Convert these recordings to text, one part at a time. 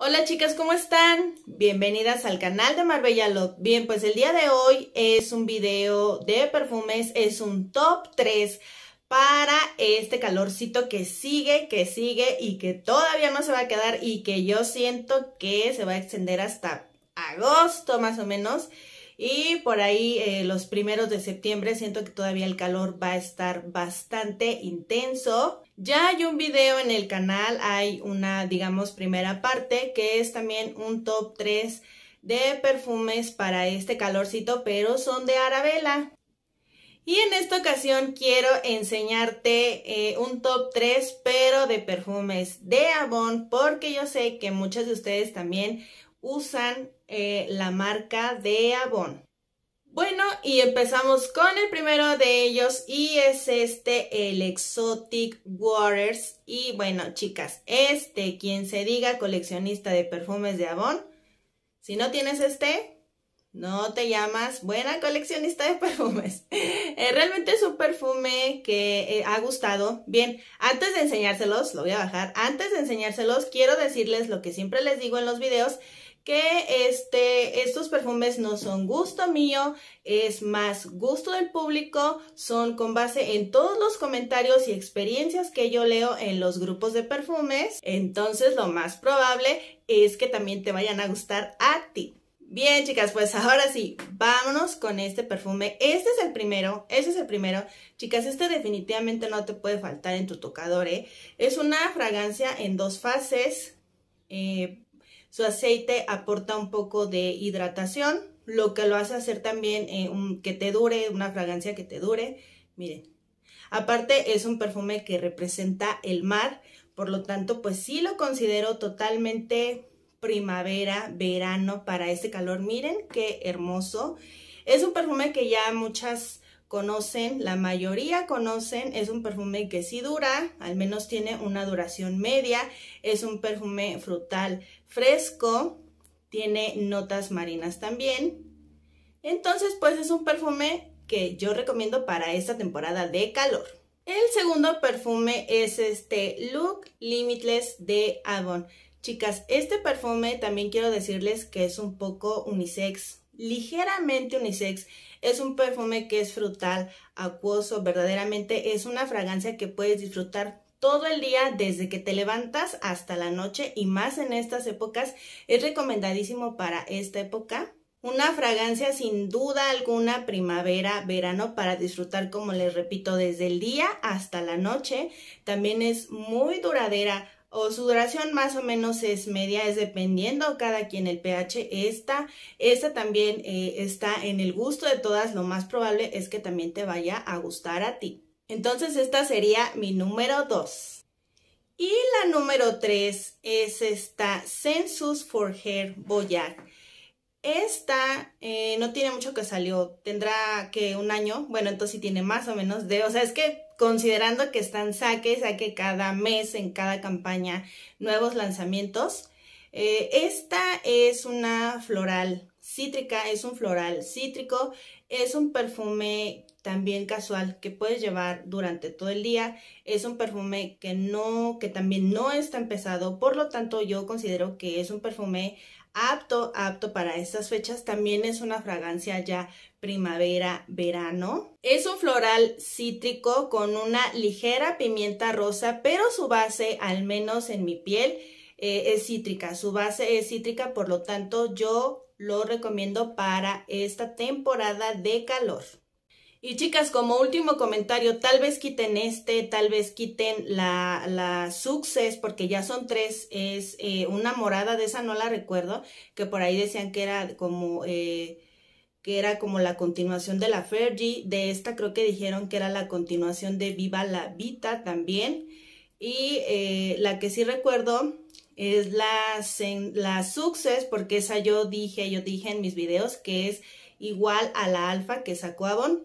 Hola chicas, ¿cómo están? Bienvenidas al canal de Marbella Love. Bien, pues el día de hoy es un video de perfumes, es un top 3 para este calorcito que sigue, que sigue y que todavía no se va a quedar y que yo siento que se va a extender hasta agosto más o menos. Y por ahí eh, los primeros de septiembre siento que todavía el calor va a estar bastante intenso. Ya hay un video en el canal, hay una, digamos, primera parte que es también un top 3 de perfumes para este calorcito, pero son de Arabella. Y en esta ocasión quiero enseñarte eh, un top 3, pero de perfumes de Avon, porque yo sé que muchas de ustedes también usan eh, la marca de Avon. Bueno, y empezamos con el primero de ellos y es este, el Exotic Waters. Y bueno, chicas, este, quien se diga coleccionista de perfumes de Avon, si no tienes este, no te llamas buena coleccionista de perfumes. Eh, realmente es un perfume que eh, ha gustado. Bien, antes de enseñárselos, lo voy a bajar, antes de enseñárselos quiero decirles lo que siempre les digo en los videos que este, estos perfumes no son gusto mío, es más gusto del público, son con base en todos los comentarios y experiencias que yo leo en los grupos de perfumes, entonces lo más probable es que también te vayan a gustar a ti. Bien, chicas, pues ahora sí, vámonos con este perfume. Este es el primero, este es el primero. Chicas, este definitivamente no te puede faltar en tu tocador, ¿eh? Es una fragancia en dos fases. Eh, su aceite aporta un poco de hidratación, lo que lo hace hacer también eh, que te dure, una fragancia que te dure. Miren, aparte es un perfume que representa el mar, por lo tanto, pues sí lo considero totalmente primavera, verano para este calor. Miren qué hermoso. Es un perfume que ya muchas conocen, la mayoría conocen, es un perfume que sí dura, al menos tiene una duración media, es un perfume frutal fresco, tiene notas marinas también. Entonces, pues es un perfume que yo recomiendo para esta temporada de calor. El segundo perfume es este Look Limitless de Avon. Chicas, este perfume también quiero decirles que es un poco unisex, ligeramente unisex. Es un perfume que es frutal, acuoso, verdaderamente es una fragancia que puedes disfrutar todo el día desde que te levantas hasta la noche y más en estas épocas es recomendadísimo para esta época. Una fragancia sin duda alguna primavera, verano para disfrutar como les repito desde el día hasta la noche. También es muy duradera o su duración más o menos es media, es dependiendo cada quien el pH. Esta, esta también eh, está en el gusto de todas, lo más probable es que también te vaya a gustar a ti. Entonces esta sería mi número 2. Y la número 3 es esta Census for Hair boyar Esta eh, no tiene mucho que salió, tendrá que un año, bueno, entonces sí tiene más o menos de, o sea, es que considerando que están saque saque cada mes en cada campaña nuevos lanzamientos. Eh, esta es una floral cítrica, es un floral cítrico, es un perfume también casual que puedes llevar durante todo el día, es un perfume que no, que también no es tan pesado, por lo tanto yo considero que es un perfume apto, apto para estas fechas. También es una fragancia ya primavera, verano. Es un floral cítrico con una ligera pimienta rosa, pero su base, al menos en mi piel, eh, es cítrica. Su base es cítrica, por lo tanto yo lo recomiendo para esta temporada de calor. Y chicas, como último comentario, tal vez quiten este, tal vez quiten la, la Success, porque ya son tres, es eh, una morada, de esa no la recuerdo, que por ahí decían que era como, eh, que era como la continuación de la Fergie, de esta creo que dijeron que era la continuación de Viva la Vita también, y eh, la que sí recuerdo es la, la Success, porque esa yo dije, yo dije en mis videos que es igual a la alfa que sacó Avon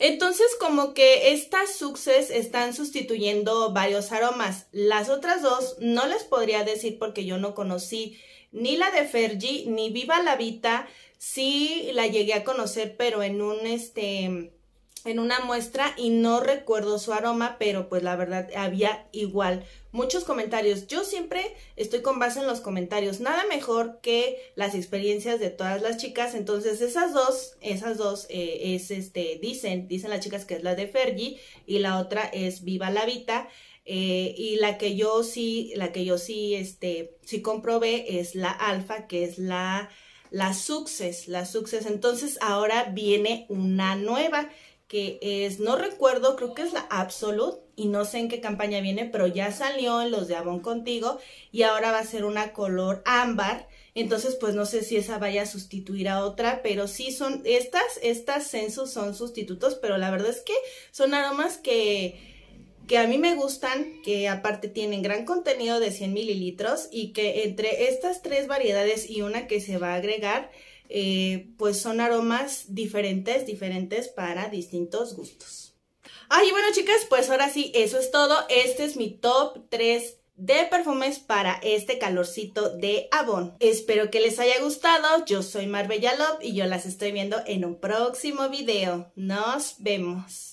entonces, como que estas Succes están sustituyendo varios aromas. Las otras dos no les podría decir porque yo no conocí ni la de Fergie ni Viva la Vita. Sí la llegué a conocer, pero en un este en una muestra y no recuerdo su aroma, pero pues la verdad había igual muchos comentarios. Yo siempre estoy con base en los comentarios, nada mejor que las experiencias de todas las chicas. Entonces esas dos, esas dos eh, es este, dicen, dicen las chicas que es la de Fergie y la otra es Viva la Vita. Eh, y la que yo sí, la que yo sí, este, sí comprobé es la Alfa, que es la, la Success, la Success. Entonces ahora viene una nueva que es, no recuerdo, creo que es la Absolute y no sé en qué campaña viene, pero ya salió en los de Avon Contigo y ahora va a ser una color ámbar. Entonces, pues no sé si esa vaya a sustituir a otra, pero sí son estas, estas sensus son sustitutos, pero la verdad es que son aromas que, que a mí me gustan, que aparte tienen gran contenido de 100 mililitros y que entre estas tres variedades y una que se va a agregar, eh, pues son aromas diferentes, diferentes para distintos gustos. Ay, bueno chicas, pues ahora sí, eso es todo. Este es mi top 3 de perfumes para este calorcito de Avon. Espero que les haya gustado. Yo soy Marbella Love y yo las estoy viendo en un próximo video. Nos vemos.